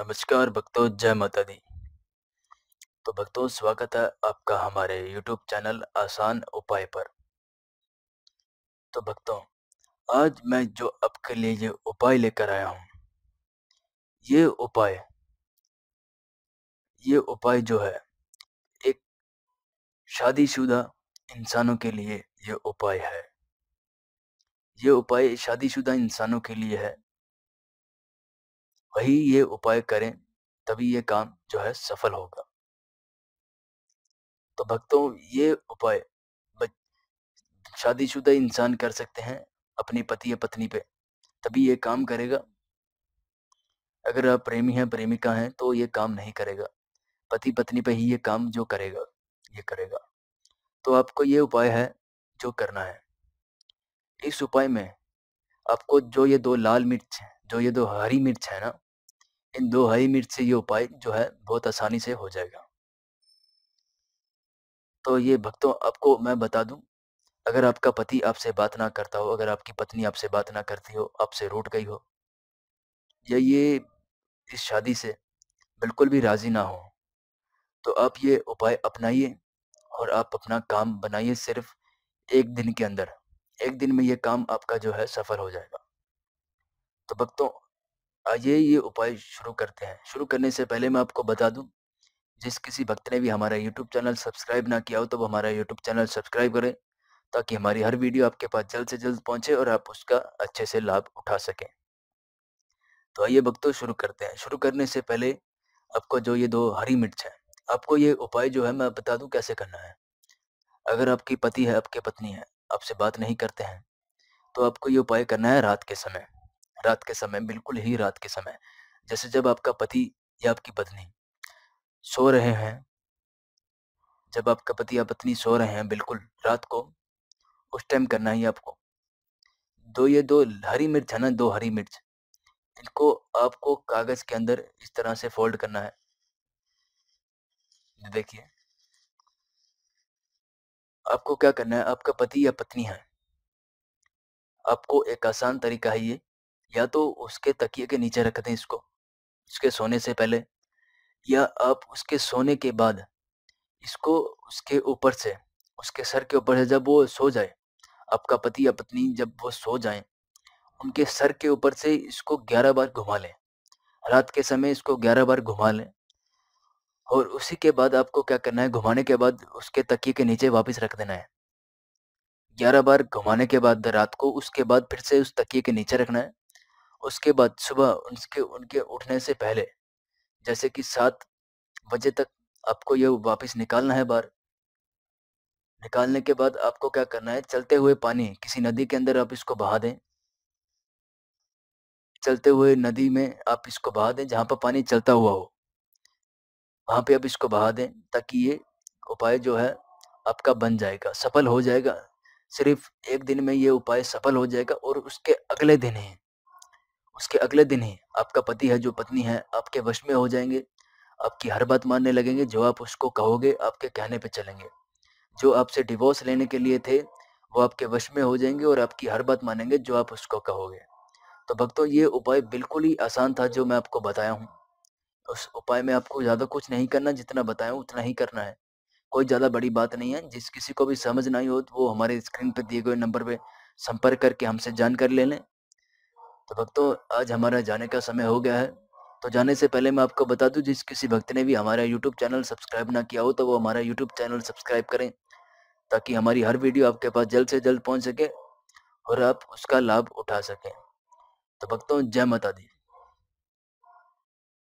नमस्कार भक्तों जय माता दी तो भक्तों स्वागत है आपका हमारे YouTube चैनल आसान उपाय पर तो भक्तों आज मैं जो आपके लिए ये उपाय लेकर आया हूँ ये उपाय ये उपाय जो है एक शादीशुदा इंसानों के लिए ये उपाय है ये उपाय शादीशुदा इंसानों के लिए है वही ये उपाय करें तभी ये काम जो है सफल होगा तो भक्तों ये उपाय शादीशुदा इंसान कर सकते हैं अपने पति या पत्नी पे तभी ये काम करेगा अगर आप प्रेमी हैं प्रेमिका हैं तो ये काम नहीं करेगा पति पत्नी पे ही ये काम जो करेगा ये करेगा तो आपको ये उपाय है जो करना है इस उपाय में आपको जो ये दो लाल मिर्च है जो ये दो हरी मिर्च है ना इन दो हरी मिर्च से ये उपाय जो है बहुत आसानी से हो जाएगा तो ये भक्तों आपको मैं बता दूं अगर आपका पति आपसे बात ना करता हो अगर आपकी पत्नी आपसे बात ना करती हो आपसे रूट गई हो या ये इस शादी से बिल्कुल भी राज़ी ना हो तो आप ये उपाय अपनाइए और आप अपना काम बनाइए सिर्फ एक दिन के अंदर एक दिन में ये काम आपका जो है सफल हो जाएगा तो भक्तों आइए ये उपाय शुरू करते हैं शुरू करने से पहले मैं आपको बता दूं जिस किसी भक्त ने भी हमारा यूट्यूब चैनल सब्सक्राइब ना किया हो तो वो हमारा यूट्यूब चैनल सब्सक्राइब करें ताकि हमारी हर वीडियो आपके पास जल्द से जल्द पहुंचे और आप उसका अच्छे से लाभ उठा सकें तो आइए भक्तों शुरू करते हैं शुरू करने से पहले आपको जो ये दो हरी मिर्च है आपको ये उपाय जो है मैं बता दूं कैसे करना है अगर आपकी पति है आपके पत्नी है आपसे बात नहीं करते हैं तो आपको ये उपाय करना है रात के समय रात के समय बिल्कुल ही रात के समय जैसे जब आपका पति या आपकी पत्नी सो रहे हैं जब आपका पति या पत्नी सो रहे हैं बिल्कुल रात को उस टाइम करना ही आपको दो ये दो हरी मिर्च है ना दो हरी मिर्च इनको आपको कागज के अंदर इस तरह से फोल्ड करना है देखिए आपको क्या करना है आपका पति या पत्नी है आपको एक आसान तरीका है ये या तो उसके तकिए के नीचे रख दें इसको उसके सोने से पहले या आप उसके सोने के बाद इसको उसके ऊपर से उसके सर के ऊपर से जब वो सो जाए आपका पति या पत्नी जब वो सो जाए उनके सर के ऊपर से इसको ग्यारह बार घुमा लें रात के समय इसको ग्यारह बार घुमा लें और उसी के बाद आपको क्या करना है घुमाने के बाद उसके तकिए के नीचे वापस रख देना है ग्यारह बार घुमाने के बाद रात को उसके बाद फिर से उस तकिए के नीचे रखना है उसके बाद सुबह उनके उनके उठने से पहले जैसे कि सात बजे तक आपको यह वापस निकालना है बाहर निकालने के बाद आपको क्या करना है चलते हुए पानी किसी नदी के अंदर आप इसको बहा दें चलते हुए नदी में आप इसको बहा दें जहाँ पर पानी चलता हुआ हो वहाँ पे आप इसको बहा दें ताकि ये उपाय जो है आपका बन जाएगा सफल हो जाएगा सिर्फ एक दिन में ये उपाय सफल हो जाएगा और उसके अगले दिन ही उसके अगले दिन ही आपका पति है जो पत्नी है आपके वश में हो जाएंगे आपकी हर बात मानने लगेंगे जो आप उसको कहोगे आपके कहने पे चलेंगे जो आपसे डिवोर्स लेने के लिए थे वो आपके वश में हो जाएंगे और आपकी हर बात मानेंगे जो आप उसको कहोगे तो भक्तों ये उपाय बिल्कुल ही आसान था जो मैं आपको बताया हूँ उस उपाय में आपको ज़्यादा कुछ नहीं करना जितना बताया उतना ही करना है कोई ज़्यादा बड़ी बात नहीं है जिस किसी को भी समझ नहीं हो तो वो हमारे स्क्रीन पर दिए गए नंबर पर संपर्क करके हमसे जानकारी ले लें तो भक्तों आज हमारा जाने का समय हो गया है तो जाने से पहले मैं आपको बता दूं जिस किसी भक्त ने भी हमारा यूट्यूब चैनल सब्सक्राइब ना किया हो तो वो हमारा यूट्यूब चैनल सब्सक्राइब करें ताकि हमारी हर वीडियो आपके पास जल्द से जल्द पहुंच सके और आप उसका लाभ उठा सकें तो भक्तों जय माता दी